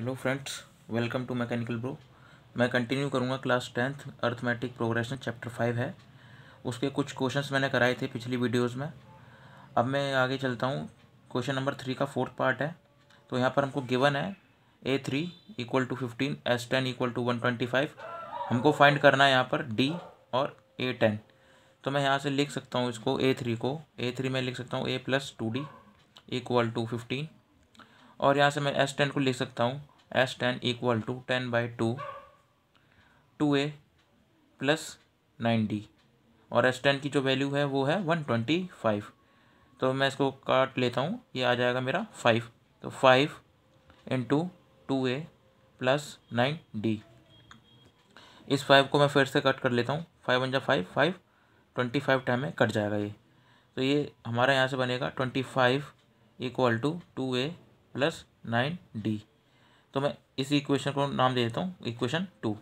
hello friends welcome to mechanical bro मैं continue करूँगा class tenth arithmetic progression chapter five है उसके कुछ क्वेश्चंस मैंने कराए थे पिछली वीडियोस में अब मैं आगे चलता हूँ क्वेश्चन नंबर थ्री का फोर्थ पार्ट है तो यहाँ पर हमको गिवन है a three equal to fifteen s ten equal to one twenty five हमको फाइंड करना है यहाँ पर डी और ए टेन तो मैं यहाँ से लिख सकता हूँ इसको ए थ्री को ए थ्री में लिख सकता हूँ a plus two d equal to fifteen और यहाँ से मैं एस टेन को लिख सकता हूँ s ten equal to ten by two two a plus nine d और एस टेन की जो वैल्यू है वो है वन ट्वेंटी फाइव तो मैं इसको काट लेता हूँ ये आ जाएगा मेरा फाइव तो five into two a plus nine d इस फाइव को मैं फिर से कट कर लेता हूँ फाइव वन जा five five twenty five time में कट जाएगा ये तो ये हमारा यहाँ से बनेगा twenty five equal to two a plus nine d तो मैं इस इक्वेशन को नाम दे देता हूँ इक्वेशन टू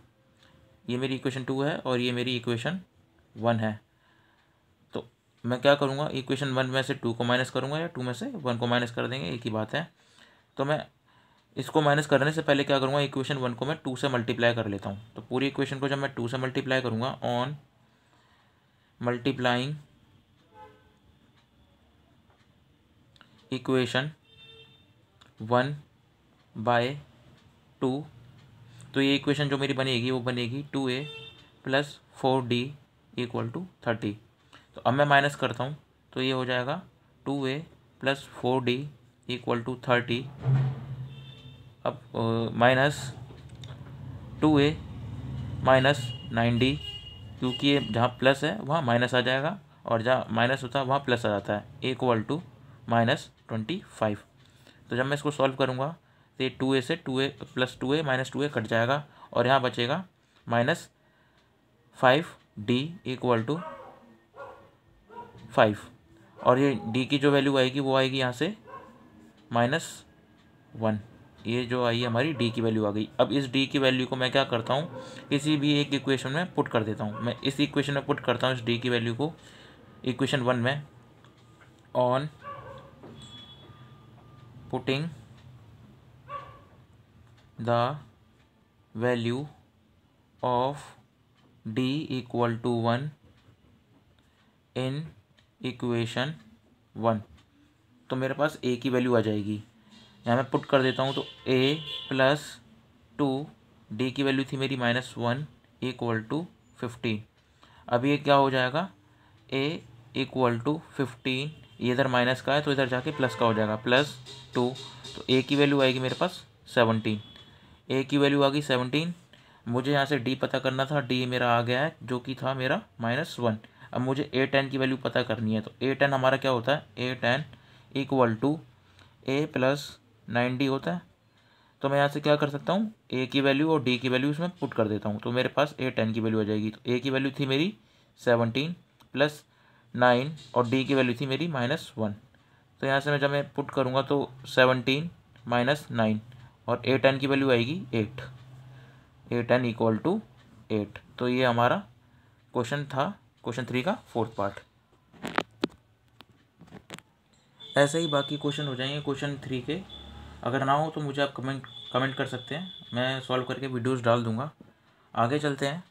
ये मेरी इक्वेशन टू है और ये मेरी इक्वेशन वन है तो मैं क्या करूँगा इक्वेशन वन में से टू को माइनस करूँगा या टू में से वन को माइनस कर देंगे एक ही बात है तो मैं इसको माइनस करने से पहले क्या करूँगा इक्वेशन वन को मैं टू से मल्टीप्लाई कर लेता हूँ तो पूरी इक्वेशन को जब मैं टू से मल्टीप्लाई करूँगा on multiplying equation one by two तो ये इक्वेशन जो मेरी बनेगी वो बनेगी two a plus four d equal to thirty तो अब मैं माइनस करता हूँ तो ये हो जाएगा two a plus four d equal to thirty अब minus two a minus nine d क्योंकि ये जहाँ प्लस है वहाँ माइनस आ जाएगा और जहाँ माइनस होता है वहाँ प्लस आ जाता है equal to minus twenty five तो जब मैं इसको सॉल्व करूँगा तो ये टू ए से two a plus two a minus two a cut जाएगा और यहाँ बचेगा minus five d equal to five और ये डी की जो वैल्यू आएगी वो आएगी यहाँ से माइनस वन ये जो आई हमारी डी की वैल्यू आ गई अब इस डी की वैल्यू को मैं क्या करता हूँ किसी भी एक इक्वेशन में पुट कर देता हूँ मैं इस इक्वेशन में पुट करता हूँ इस डी की वैल्यू को इक्वेशन वन में on putting the value of d equal to 1 in equation 1 तो मेरे पास a की वैल्यू आ जाएगी यहाँ मैं पुट कर देता हूँ तो a प्लस टू डी की वैल्यू थी मेरी minus one equal to fifteen अभी ये क्या हो जाएगा a इक्वल टू फिफ्टीन ये इधर माइनस का है तो इधर जाके प्लस का हो जाएगा प्लस टू तो ए की वैल्यू आएगी मेरे पास सेवनटीन ए की वैल्यू आ गई सेवनटीन मुझे यहाँ से डी पता करना था डी मेरा आ गया है जो कि था मेरा माइनस वन अब मुझे ए टेन की वैल्यू पता करनी है तो ए टेन हमारा क्या होता है a ten equal to a plus nine d होता है तो मैं यहाँ से क्या कर सकता हूँ ए की वैल्यू और डी की वैल्यू इसमें पुट कर देता हूँ तो मेरे पास ए टेन की वैल्यू आ जाएगी तो ए की वैल्यू थी मेरी सेवनटीन प्लस नाइन और डी की वैल्यू थी मेरी माइनस वन तो यहाँ से मैं जब मैं पुट करूँगा तो सेवनटीन माइनस नाइन और ए टेन की वैल्यू आएगी eight a ten equal to eight तो ये हमारा क्वेश्चन था क्वेश्चन थ्री का फोर्थ पार्ट ऐसे ही बाकी क्वेश्चन हो जाएंगे क्वेश्चन थ्री के अगर ना हो तो मुझे आप कमेंट कमेंट कर सकते हैं मैं सॉल्व करके वीडियोस डाल दूंगा आगे चलते हैं